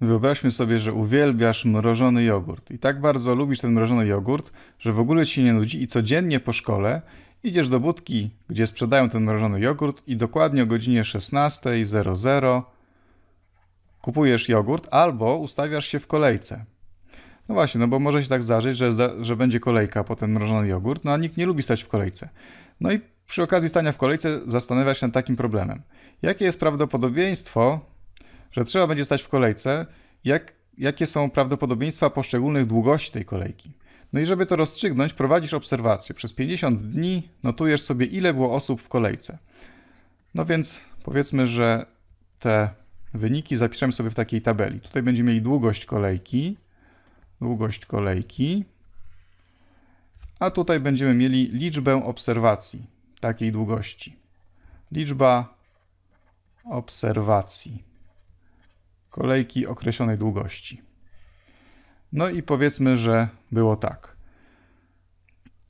Wyobraźmy sobie, że uwielbiasz mrożony jogurt i tak bardzo lubisz ten mrożony jogurt, że w ogóle ci się nie nudzi i codziennie po szkole idziesz do budki, gdzie sprzedają ten mrożony jogurt i dokładnie o godzinie 16.00 kupujesz jogurt albo ustawiasz się w kolejce. No właśnie, no bo może się tak zdarzyć, że, że będzie kolejka po ten mrożony jogurt, no a nikt nie lubi stać w kolejce. No i przy okazji stania w kolejce zastanawiasz się nad takim problemem. Jakie jest prawdopodobieństwo, że trzeba będzie stać w kolejce, jak, jakie są prawdopodobieństwa poszczególnych długości tej kolejki. No i żeby to rozstrzygnąć, prowadzisz obserwację. Przez 50 dni notujesz sobie, ile było osób w kolejce. No więc powiedzmy, że te wyniki zapiszemy sobie w takiej tabeli. Tutaj będziemy mieli długość kolejki, długość kolejki, a tutaj będziemy mieli liczbę obserwacji takiej długości. Liczba obserwacji kolejki określonej długości. No i powiedzmy, że było tak.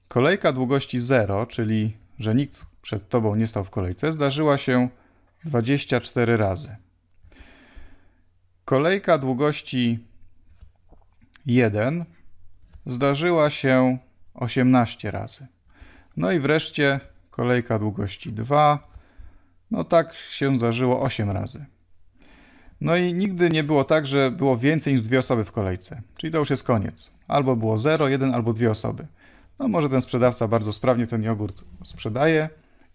Kolejka długości 0, czyli że nikt przed tobą nie stał w kolejce, zdarzyła się 24 razy. Kolejka długości 1 zdarzyła się 18 razy. No i wreszcie kolejka długości 2. No tak się zdarzyło 8 razy. No i nigdy nie było tak, że było więcej niż dwie osoby w kolejce. Czyli to już jest koniec. Albo było 0, 1 albo dwie osoby. No może ten sprzedawca bardzo sprawnie ten jogurt sprzedaje.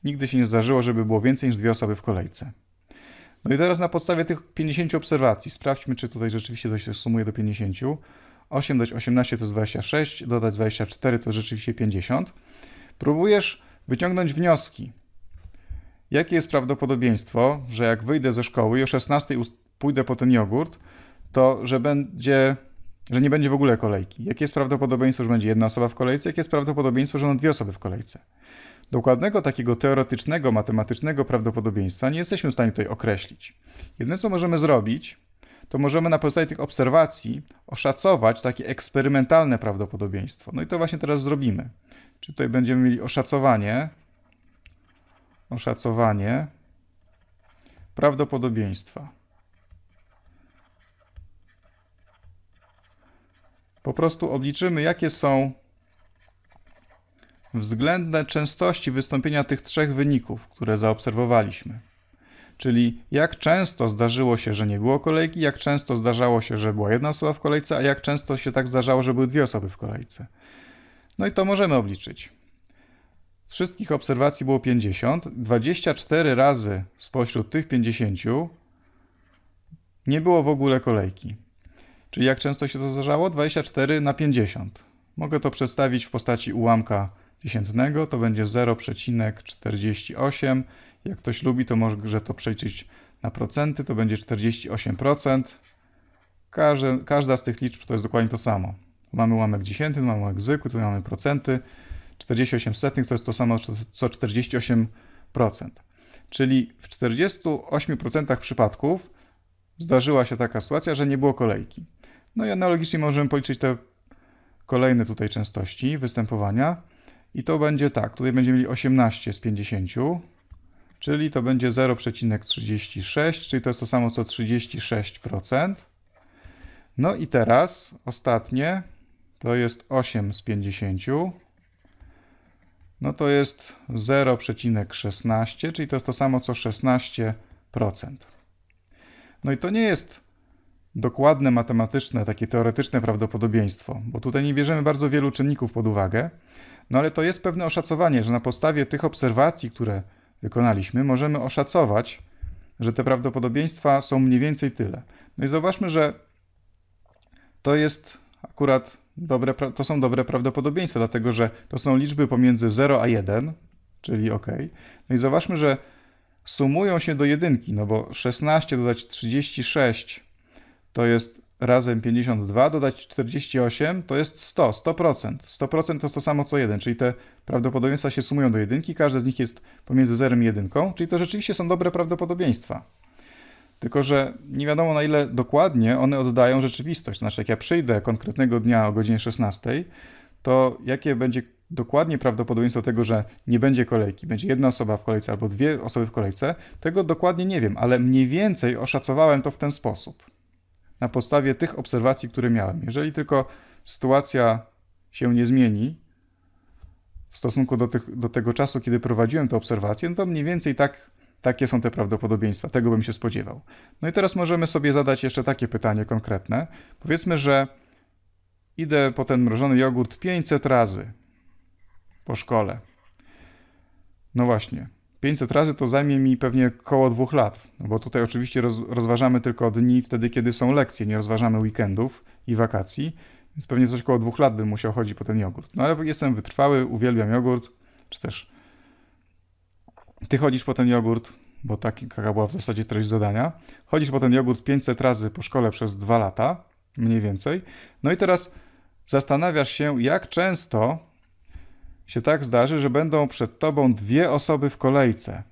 Nigdy się nie zdarzyło, żeby było więcej niż dwie osoby w kolejce. No i teraz na podstawie tych 50 obserwacji, sprawdźmy, czy tutaj rzeczywiście to się sumuje do 50. 8 dać 18 to jest 26, dodać 24 to rzeczywiście 50. Próbujesz wyciągnąć wnioski. Jakie jest prawdopodobieństwo, że jak wyjdę ze szkoły i o 16 pójdę po ten jogurt, to że będzie, że nie będzie w ogóle kolejki. Jakie jest prawdopodobieństwo, że będzie jedna osoba w kolejce? Jakie jest prawdopodobieństwo, że będą dwie osoby w kolejce? Dokładnego takiego teoretycznego, matematycznego prawdopodobieństwa nie jesteśmy w stanie tutaj określić. Jedyne co możemy zrobić, to możemy na podstawie tych obserwacji oszacować takie eksperymentalne prawdopodobieństwo. No i to właśnie teraz zrobimy. Czy tutaj będziemy mieli oszacowanie, oszacowanie prawdopodobieństwa. Po prostu obliczymy, jakie są względne częstości wystąpienia tych trzech wyników, które zaobserwowaliśmy. Czyli jak często zdarzyło się, że nie było kolejki, jak często zdarzało się, że była jedna osoba w kolejce, a jak często się tak zdarzało, że były dwie osoby w kolejce. No i to możemy obliczyć. Wszystkich obserwacji było 50. 24 razy spośród tych 50 nie było w ogóle kolejki. Czyli jak często się to zdarzało? 24 na 50. Mogę to przedstawić w postaci ułamka dziesiętnego, to będzie 0,48. Jak ktoś lubi, to może to przeliczyć na procenty, to będzie 48%. Każde, każda z tych liczb to jest dokładnie to samo. mamy ułamek dziesiętny, mamy ułamek zwykły, tu mamy procenty. 48 setnych to jest to samo co 48%. Czyli w 48% przypadków zdarzyła się taka sytuacja, że nie było kolejki. No i analogicznie możemy policzyć te kolejne tutaj częstości występowania. I to będzie tak, tutaj będziemy mieli 18 z 50, czyli to będzie 0,36, czyli to jest to samo co 36%. No i teraz ostatnie, to jest 8 z 50, no to jest 0,16, czyli to jest to samo co 16%. No i to nie jest dokładne matematyczne, takie teoretyczne prawdopodobieństwo, bo tutaj nie bierzemy bardzo wielu czynników pod uwagę, no ale to jest pewne oszacowanie, że na podstawie tych obserwacji, które wykonaliśmy, możemy oszacować, że te prawdopodobieństwa są mniej więcej tyle. No i zauważmy, że to jest akurat dobre, to są dobre prawdopodobieństwa, dlatego że to są liczby pomiędzy 0 a 1, czyli OK. No i zauważmy, że sumują się do jedynki, no bo 16 dodać 36 to jest razem 52, dodać 48 to jest 100, 100%. 100% to jest to samo co 1, czyli te prawdopodobieństwa się sumują do jedynki, każde z nich jest pomiędzy 0 i 1, czyli to rzeczywiście są dobre prawdopodobieństwa. Tylko, że nie wiadomo na ile dokładnie one oddają rzeczywistość. Znaczy, jak ja przyjdę konkretnego dnia o godzinie 16, to jakie będzie dokładnie prawdopodobieństwo tego, że nie będzie kolejki, będzie jedna osoba w kolejce albo dwie osoby w kolejce, tego dokładnie nie wiem, ale mniej więcej oszacowałem to w ten sposób na podstawie tych obserwacji, które miałem. Jeżeli tylko sytuacja się nie zmieni w stosunku do, tych, do tego czasu, kiedy prowadziłem te obserwacje, no to mniej więcej tak, takie są te prawdopodobieństwa. Tego bym się spodziewał. No i teraz możemy sobie zadać jeszcze takie pytanie konkretne. Powiedzmy, że idę po ten mrożony jogurt 500 razy po szkole. No właśnie. 500 razy to zajmie mi pewnie około dwóch lat, no bo tutaj oczywiście roz, rozważamy tylko dni wtedy, kiedy są lekcje, nie rozważamy weekendów i wakacji, więc pewnie coś około dwóch lat bym musiał chodzić po ten jogurt. No ale jestem wytrwały, uwielbiam jogurt, czy też ty chodzisz po ten jogurt, bo taka tak, była w zasadzie treść zadania. Chodzisz po ten jogurt 500 razy po szkole przez dwa lata, mniej więcej. No i teraz zastanawiasz się, jak często się tak zdarzy, że będą przed tobą dwie osoby w kolejce.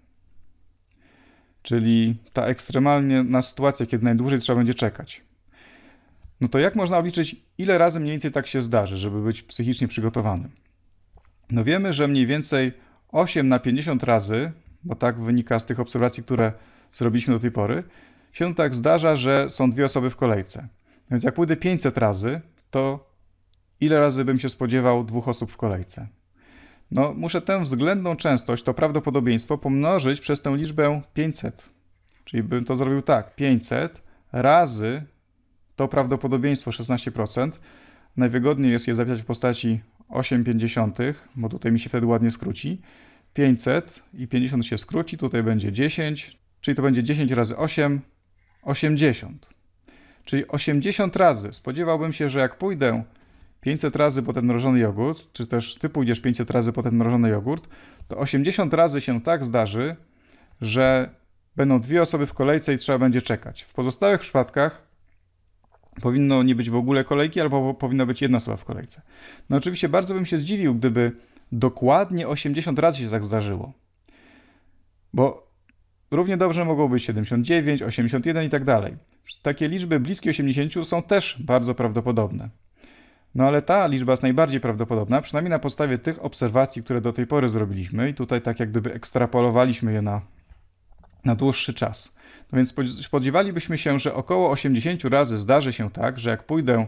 Czyli ta ekstremalnie na sytuacja, kiedy najdłużej trzeba będzie czekać. No to jak można obliczyć, ile razy mniej więcej tak się zdarzy, żeby być psychicznie przygotowanym? No wiemy, że mniej więcej 8 na 50 razy, bo tak wynika z tych obserwacji, które zrobiliśmy do tej pory, się tak zdarza, że są dwie osoby w kolejce. Więc jak pójdę 500 razy, to ile razy bym się spodziewał dwóch osób w kolejce? No, muszę tę względną częstość, to prawdopodobieństwo, pomnożyć przez tę liczbę 500. Czyli bym to zrobił tak, 500 razy to prawdopodobieństwo 16%. Najwygodniej jest je zapisać w postaci 8,5, bo tutaj mi się wtedy ładnie skróci. 500 i 50 się skróci, tutaj będzie 10, czyli to będzie 10 razy 8, 80. Czyli 80 razy. Spodziewałbym się, że jak pójdę 500 razy po ten mrożony jogurt, czy też ty pójdziesz 500 razy po ten mrożony jogurt, to 80 razy się tak zdarzy, że będą dwie osoby w kolejce i trzeba będzie czekać. W pozostałych przypadkach powinno nie być w ogóle kolejki, albo powinna być jedna osoba w kolejce. No oczywiście bardzo bym się zdziwił, gdyby dokładnie 80 razy się tak zdarzyło. Bo równie dobrze mogło być 79, 81 i tak dalej. Takie liczby bliskie 80 są też bardzo prawdopodobne. No ale ta liczba jest najbardziej prawdopodobna, przynajmniej na podstawie tych obserwacji, które do tej pory zrobiliśmy i tutaj tak jak gdyby ekstrapolowaliśmy je na, na dłuższy czas. No więc spodziewalibyśmy się, że około 80 razy zdarzy się tak, że jak pójdę,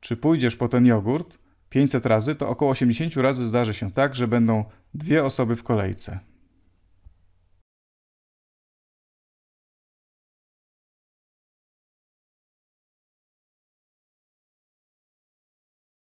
czy pójdziesz po ten jogurt 500 razy, to około 80 razy zdarzy się tak, że będą dwie osoby w kolejce.